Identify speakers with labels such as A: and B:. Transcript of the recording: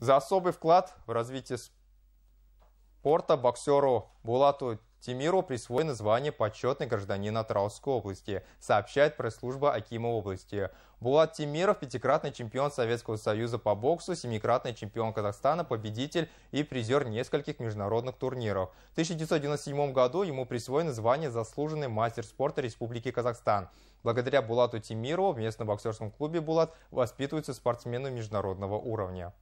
A: За особый вклад в развитие спорта боксеру Булату Тимиру присвоено звание «Почетный гражданин Атырауской области», сообщает пресс-служба Акима области. Булат Тимиров – пятикратный чемпион Советского Союза по боксу, семикратный чемпион Казахстана, победитель и призер нескольких международных турниров. В 1997 году ему присвоено звание «Заслуженный мастер спорта Республики Казахстан». Благодаря Булату Тимиру в местном боксерском клубе «Булат» воспитываются спортсмены международного уровня.